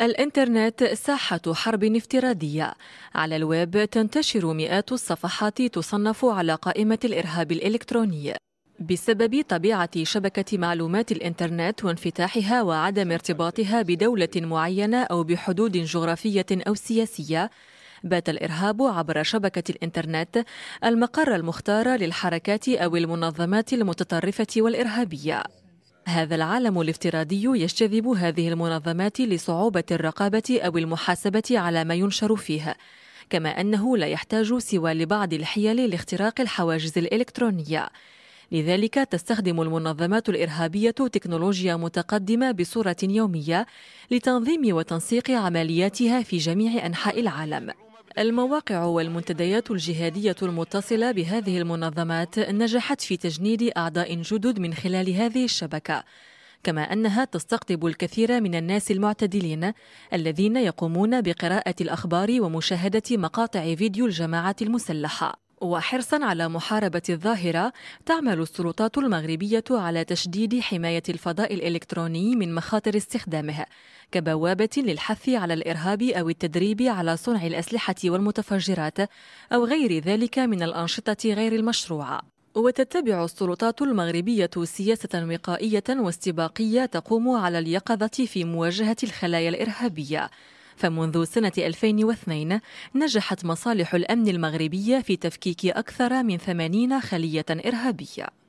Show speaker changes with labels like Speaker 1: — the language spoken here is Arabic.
Speaker 1: الإنترنت ساحة حرب افتراضية على الويب تنتشر مئات الصفحات تصنف على قائمة الإرهاب الإلكتروني بسبب طبيعة شبكة معلومات الإنترنت وانفتاحها وعدم ارتباطها بدولة معينة أو بحدود جغرافية أو سياسية بات الإرهاب عبر شبكة الإنترنت المقر المختار للحركات أو المنظمات المتطرفة والإرهابية هذا العالم الافتراضي يجتذب هذه المنظمات لصعوبة الرقابة أو المحاسبة على ما ينشر فيها كما أنه لا يحتاج سوى لبعض الحيل لاختراق الحواجز الإلكترونية لذلك تستخدم المنظمات الإرهابية تكنولوجيا متقدمة بصورة يومية لتنظيم وتنسيق عملياتها في جميع أنحاء العالم المواقع والمنتديات الجهادية المتصلة بهذه المنظمات نجحت في تجنيد أعضاء جدد من خلال هذه الشبكة كما أنها تستقطب الكثير من الناس المعتدلين الذين يقومون بقراءة الأخبار ومشاهدة مقاطع فيديو الجماعة المسلحة وحرصا على محاربة الظاهرة تعمل السلطات المغربية على تشديد حماية الفضاء الإلكتروني من مخاطر استخدامه كبوابة للحث على الإرهاب أو التدريب على صنع الأسلحة والمتفجرات أو غير ذلك من الأنشطة غير المشروعة وتتبع السلطات المغربية سياسة وقائية واستباقية تقوم على اليقظة في مواجهة الخلايا الإرهابية فمنذ سنة 2002 نجحت مصالح الأمن المغربية في تفكيك أكثر من 80 خلية إرهابية